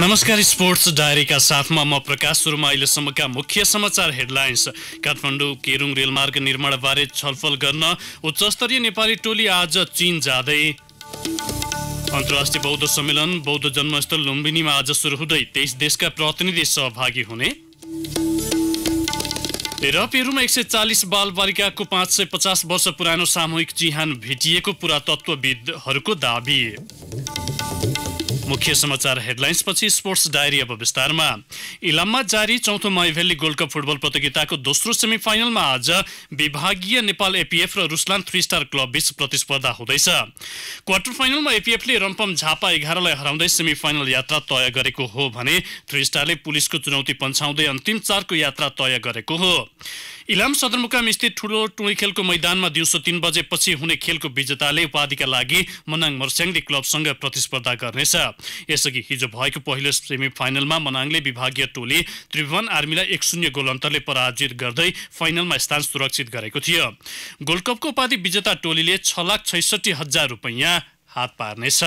नमस्कार स्पोर्ट्स डायरीका साथमा म प्रकाश सुरुमा अहिलेसम्मका मुख्य समाचार हेडलाइन्स काठमाडौँ केरुङ रेलमार्ग निर्माणबारे छलफल गर्न उच्चस्तरीय नेपाली टोली आज चीन जाँदै अन्तर्राष्ट्रिय बौद्ध सम्मेलन बौद्ध जन्मस्थल लुम्बिनीमा आज सुरु हुँदै तेइस देशका प्रतिनिधि सहभागी हुने र पेरुमा एक सय चालिस बालबालिकाको पाँच सय पचास वर्ष पुरानो सामूहिक चिहान भेटिएको पुरातत्वविदहरूको दावी मुख्य समाचार हेडलाइन्सपछि स्पोर्ट्स डायरी अब विस्तारमा इलाममा जारी चौथो माइभेली गोल्ड कप फुटबल प्रतियोगिताको दोस्रो सेमी फाइनलमा आज विभागीय नेपाल एपिएफ र रुसलान थ्री स्टार क्लब बीच प्रतिस्पर्धा हुँदैछ क्वार्टर फाइनलमा एपिएफले रम्पम झापा एघारलाई हराउँदै सेमी फाइनल यात्रा तय गरेको हो भने थ्री स्टारले पुलिसको चुनौती पन्छाउँदै अन्तिम चारको यात्रा तय गरेको हो इलाम सदरमुकाम स्थित ठुलो टुँडी खेलको मैदानमा दिउँसो तिन बजेपछि हुने खेलको विजेताले उपाधिका लागि मनाङ मर्स्याङले क्लबसँग प्रतिस्पर्धा गर्नेछ यसअघि हिजो भएको पहिलो सेमी फाइनलमा मनाङले विभागीय टोली त्रिभुवन आर्मीलाई एक शून्य गोल अन्तरले पराजित गर्दै फाइनलमा स्थान सुरक्षित गरेको थियो गोल्ड कपको उपाधि विजेता टोलीले छ लाख छैसठी हजार रुपैयाँ हात पार्नेछ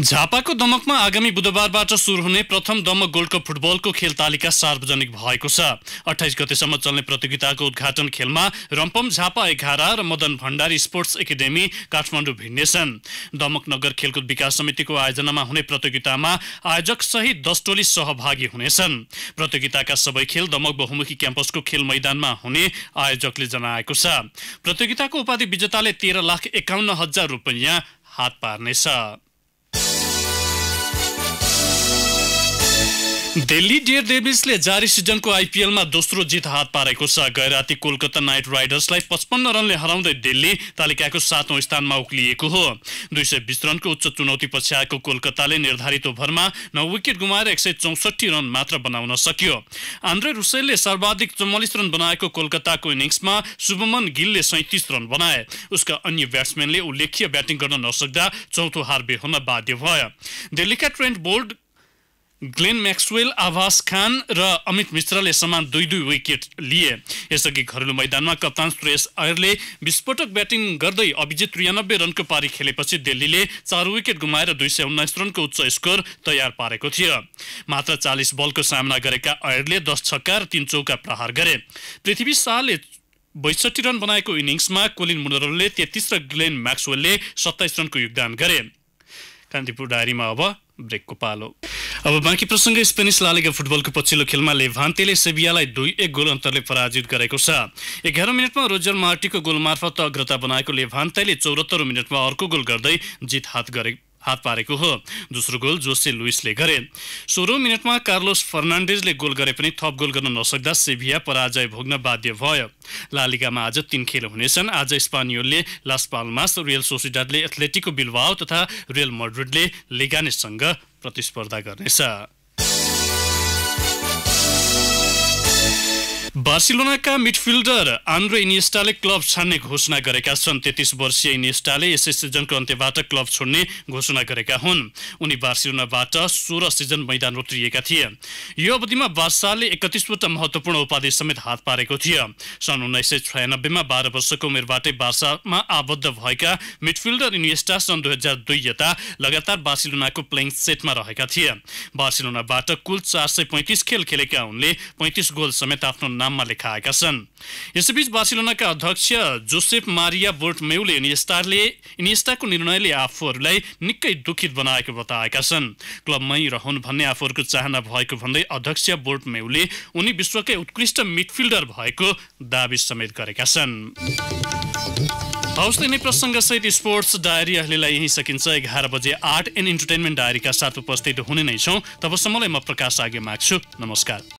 झापाको दमकमा आगामी बुधबारबाट सुरु हुने प्रथम दमक गोल्ड कप फुटबलको खेल तालिका सार्वजनिक भएको छ अठाइस गतेसम्म चल्ने प्रतियोगिताको उद्घाटन खेलमा रम्पम झापा एघार र मदन भण्डारी स्पोर्ट्स एकाडेमी काठमाडौँ भिन्नेछन् दमक नगर खेलकुद विकास समितिको आयोजनामा हुने प्रतियोगितामा आयोजक सहित दस टोली सहभागी हुनेछन् प्रतियोगिताका सबै खेल दमक बहुमुखी क्याम्पसको खेल मैदानमा हुने आयोजकले जनाएको छ प्रतियोगिताको उपाधि विजेताले तेह्र लाख एकाउन्न हजार रुपियाँ हात पार्नेछ दिल्ली डेयर डेभिसले जारी सिजनको आइपिएलमा दोस्रो जित हात पारेको छ गैराती कोलकाता नाइट राइडर्सलाई पचपन्न रनले हराउँदै दिल्ली तालिकाको सातौँ स्थानमा उक्लिएको हो दुई सय बिस रनको उच्च चुनौती पछि आएको कोलकाताले निर्धारित ओभरमा नौ विकेट गुमाएर एक सय चौसठी रन मात्र बनाउन सक्यो आन्द्रे रुसेलले सर्वाधिक चौवालिस रन बनाएको कोलकाताको इनिङ्समा शुभमन गिलले सैतिस रन बनाए उसका अन्य ब्याट्सम्यानले उल्लेखीय ब्याटिङ गर्न नसक्दा चौथो हार बेहोर्न बाध्य भयो दिल्लीका ट्रेन्ट बोल्ड ग्लेन म्याक्सवेल आभास खान र अमित मिश्रले समान दुई दुई विकेट लिए यसअघि घरेलु मैदानमा कप्तान सुरेश अयरले विस्फोटक ब्याटिङ गर्दै अभिजित त्रियानब्बे रनको पारी खेलेपछि दिल्लीले चार विकेट गुमाएर दुई सय उन्नाइस रनको उच्च स्कोर तयार पारेको थियो मात्र चालिस बलको सामना गरेका अयरले दस छक्का र तिन चौका प्रहार गरे पृथ्वी शाहले बैसठी रन बनाएको इनिङ्समा कोलिन मुनरलले तेत्तिस र ग्लेन म्याक्सवेलले सत्ताइस रनको योगदान गरे कान्तिपुर डायरीमा अब ब्रेकको पालो अब बाँकी प्रसङ्ग स्पेनिस लालिगा फुटबलको पछिल्लो खेलमा लेभान्तेले सेभियालाई दुई एक गोल अन्तरले पराजित गरेको छ एघार मिनटमा रोजर मार्टीको गोल मार्फत अग्रता बनाएको लेभान्तेले चौरात्तर मिनटमा अर्को गोल गर्दै जित हात गरे हात पारेको हो दोस्रो गोल जोसे लुइसले गरे सोह्रौँ मिनटमा कार्लोस फर्नान्डेजले गोल गरे पनि थप गोल गर्न नसक्दा सेभिया पराजय भोग्न बाध्य भयो लालिगामा आज तीन खेल हुनेछन् आज स्पानियोलले लास पाल्मास रियल सोसिडाडले एथलेटिको बिलवाओ तथा रियल मड्रिडले लिगानेससँग प्रतिस्पर्धा गर्नेछ बार्सिलोनाका मिडफिल्डर आन्द्रो इनिस्टाले क्लब छाड्ने घोषणा गरेका छन् तेत्तिस वर्षीय इनिस्टाले यसै सिजनको अन्त्यबाट क्लब छोड्ने घोषणा गरेका हुन् उनी बार्सिलोनाबाट सोह्र सिजन मैदान उत्रिएका थिए यो अवधिमा बार्साले एकतिसवटा महत्त्वपूर्ण उपाधि समेत हात पारेको थियो सन् उन्नाइस सय छयानब्बेमा बाह्र वर्षको उमेरबाटै बार्सामा आबद्ध भएका मिडफिल्डर इनिस्टा सन् दुई हजार दुई यता लगातार बार्सिलोनाको प्लेइङ सेटमा रहेका थिए बार्सिलोनाबाट कुल चार सय पैँतिस खेल खेलेका उनले पैँतिस गोल समेत आफ्नो नाम नाममा लेखाएका छन् यसैबीच बार्सिलोनाका अध्यक्ष जोसेफ मारिया बोर्टमेउले इनिस्टारले इनिस्टाको निर्णयले आफूहरूलाई निकै दुखित बनाएको बताएका छन् क्लबमै रहन् भन्ने आफूहरूको चाहना भएको भन्दै अध्यक्ष बोर्टमेउले उनी विश्वकै उत्कृष्ट मिडफिल्डर भएको दावी समेत गरेका छन् हौस् यिनै प्रसङ्गसहित स्पोर्ट्स डायरी अहिलेलाई यहीँ सकिन्छ एघार बजे आर्ट एन्ड इन्टरटेनमेन्ट डायरीका साथ उपस्थित हुने नै छौँ तबसम्मलाई म प्रकाश आगे माग्छु नमस्कार